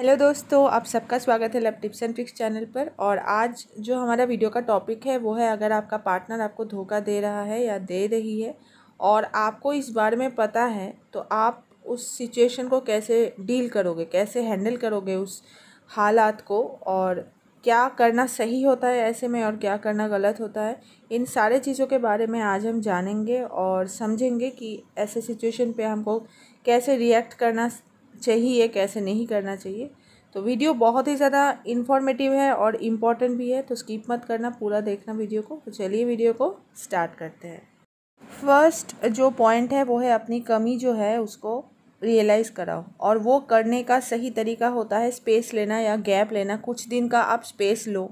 hello दोस्तों आप सबका स्वागत है love tips and tricks channel पर और आज जो हमारा वीडियो का टॉपिक है वो है अगर आपका पार्टनर आपको धोखा दे रहा है या दे रही है और आपको इस बारे में पता है तो आप उस सिचुएशन को कैसे डील करोगे कैसे हैंडल करोगे उस हालात को और क्या करना सही होता है ऐसे में और क्या करना गलत होता है इन सारे चीज़ों के बारे में आज हम जानेंगे और समझेंगे कि ऐसे सिचुएशन पे हमको कैसे रिएक्ट करना चाहिए कैसे नहीं करना चाहिए तो वीडियो बहुत ही ज़्यादा इन्फॉर्मेटिव है और इम्पॉर्टेंट भी है तो स्किप मत करना पूरा देखना वीडियो को तो चलिए वीडियो को स्टार्ट करते हैं फर्स्ट जो पॉइंट है वो है अपनी कमी जो है उसको रियलाइज़ कराओ और वो करने का सही तरीका होता है स्पेस लेना या गैप लेना कुछ दिन का आप स्पेस लो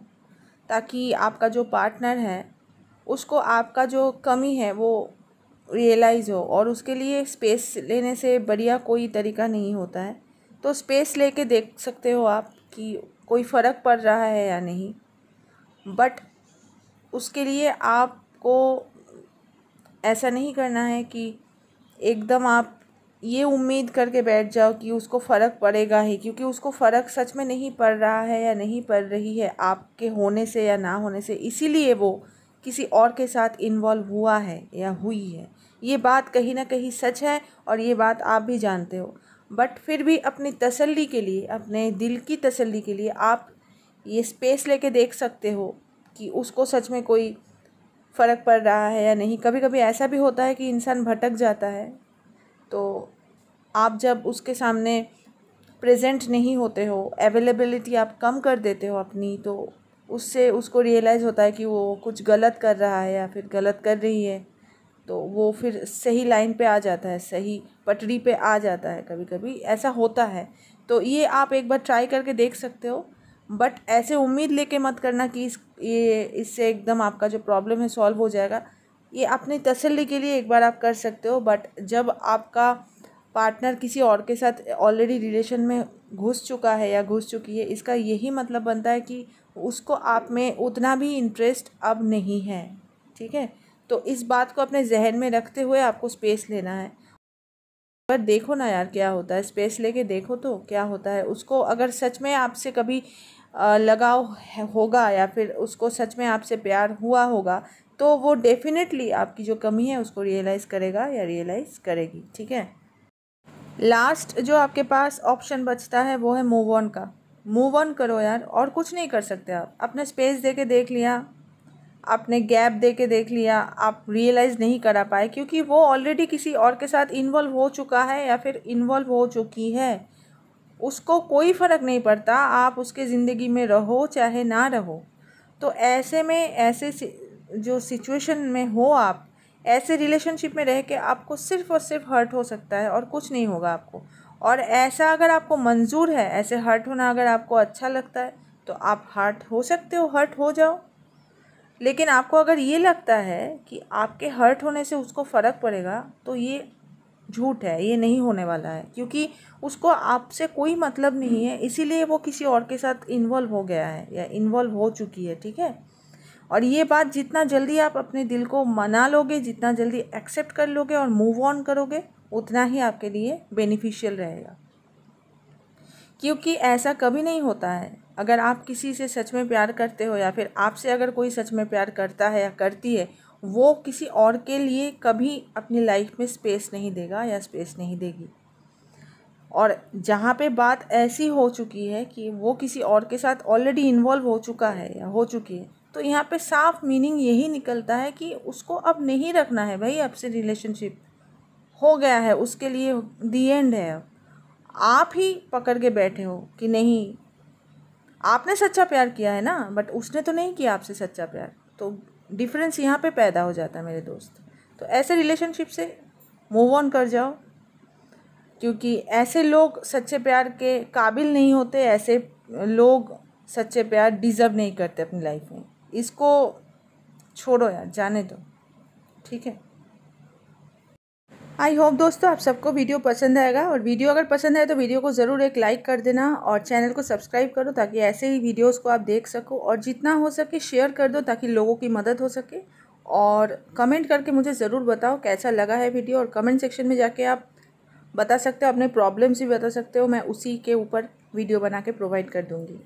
ताकि आपका जो पार्टनर है उसको आपका जो कमी है वो रियलाइज़ हो और उसके लिए स्पेस लेने से बढ़िया कोई तरीका नहीं होता है तो स्पेस लेके देख सकते हो आप कि कोई फ़र्क पड़ रहा है या नहीं बट उसके लिए आपको ऐसा नहीं करना है कि एकदम आप ये उम्मीद करके बैठ जाओ कि उसको फ़र्क पड़ेगा ही क्योंकि उसको फ़र्क सच में नहीं पड़ रहा है या नहीं पड़ रही है आपके होने से या ना होने से इसीलिए वो किसी और के साथ इन्वॉल्व हुआ है या हुई है ये बात कहीं ना कहीं सच है और ये बात आप भी जानते हो बट फिर भी अपनी तसल्ली के लिए अपने दिल की तसल्ली के लिए आप ये स्पेस लेके देख सकते हो कि उसको सच में कोई फ़र्क पड़ रहा है या नहीं कभी कभी ऐसा भी होता है कि इंसान भटक जाता है तो आप जब उसके सामने प्रेजेंट नहीं होते हो अवेलेबिलिटी आप कम कर देते हो अपनी तो उससे उसको रियलाइज़ होता है कि वो कुछ गलत कर रहा है या फिर गलत कर रही है तो वो फिर सही लाइन पे आ जाता है सही पटरी पे आ जाता है कभी कभी ऐसा होता है तो ये आप एक बार ट्राई करके देख सकते हो बट ऐसे उम्मीद लेके मत करना कि इस ये इससे एकदम आपका जो प्रॉब्लम है सॉल्व हो जाएगा ये अपनी तसल्ली के लिए एक बार आप कर सकते हो बट जब आपका पार्टनर किसी और के साथ ऑलरेडी रिलेशन में घुस चुका है या घुस चुकी है इसका यही मतलब बनता है कि उसको आप में उतना भी इंटरेस्ट अब नहीं है ठीक है तो इस बात को अपने जहन में रखते हुए आपको स्पेस लेना है पर देखो ना यार क्या होता है स्पेस लेके देखो तो क्या होता है उसको अगर सच में आपसे कभी लगाव होगा या फिर उसको सच में आपसे प्यार हुआ होगा तो वो डेफिनेटली आपकी जो कमी है उसको रियलाइज़ करेगा या रियलाइज़ करेगी ठीक है लास्ट जो आपके पास ऑप्शन बचता है वो है मूव ऑन का मूव ऑन करो यार और कुछ नहीं कर सकते आप अपने स्पेस दे के देख लिया आपने गैप दे के देख लिया आप रियलाइज़ नहीं करा पाए क्योंकि वो ऑलरेडी किसी और के साथ इन्वॉल्व हो चुका है या फिर इन्वॉल्व हो चुकी है उसको कोई फ़र्क नहीं पड़ता आप उसके ज़िंदगी में रहो चाहे ना रहो तो ऐसे में ऐसे जो सिचुएशन में हो आप ऐसे रिलेशनशिप में रह के आपको सिर्फ़ और सिर्फ हर्ट हो सकता है और कुछ नहीं होगा आपको और ऐसा अगर आपको मंजूर है ऐसे हर्ट होना अगर आपको अच्छा लगता है तो आप हर्ट हो सकते हो हर्ट हो जाओ लेकिन आपको अगर ये लगता है कि आपके हर्ट होने से उसको फ़र्क पड़ेगा तो ये झूठ है ये नहीं होने वाला है क्योंकि उसको आपसे कोई मतलब नहीं है इसीलिए वो किसी और के साथ इन्वॉल्व हो गया है या इन्वॉल्व हो चुकी है ठीक है और ये बात जितना जल्दी आप अपने दिल को मना लोगे जितना जल्दी एक्सेप्ट कर लोगे और मूव ऑन करोगे उतना ही आपके लिए बेनिफिशियल रहेगा क्योंकि ऐसा कभी नहीं होता है अगर आप किसी से सच में प्यार करते हो या फिर आपसे अगर कोई सच में प्यार करता है या करती है वो किसी और के लिए कभी अपनी लाइफ में स्पेस नहीं देगा या स्पेस नहीं देगी और जहाँ पे बात ऐसी हो चुकी है कि वो किसी और के साथ ऑलरेडी इन्वॉल्व हो चुका है या हो चुकी है तो यहाँ पे साफ मीनिंग यही निकलता है कि उसको अब नहीं रखना है भाई आपसे रिलेशनशिप हो गया है उसके लिए दी एंड है आप ही पकड़ के बैठे हो कि नहीं आपने सच्चा प्यार किया है ना बट उसने तो नहीं किया आपसे सच्चा प्यार तो डिफरेंस यहाँ पे पैदा हो जाता है मेरे दोस्त तो ऐसे रिलेशनशिप से मूव ऑन कर जाओ क्योंकि ऐसे लोग सच्चे प्यार के काबिल नहीं होते ऐसे लोग सच्चे प्यार डिज़र्व नहीं करते अपनी लाइफ में इसको छोड़ो यार जाने दो ठीक है आई होप दोस्तों आप सबको वीडियो पसंद आएगा और वीडियो अगर पसंद आए तो वीडियो को ज़रूर एक लाइक कर देना और चैनल को सब्सक्राइब करो ताकि ऐसे ही वीडियोस को आप देख सको और जितना हो सके शेयर कर दो ताकि लोगों की मदद हो सके और कमेंट करके मुझे ज़रूर बताओ कैसा लगा है वीडियो और कमेंट सेक्शन में जाके आप बता सकते हो अपने प्रॉब्लम्स भी बता सकते हो मैं उसी के ऊपर वीडियो बना के प्रोवाइड कर दूँगी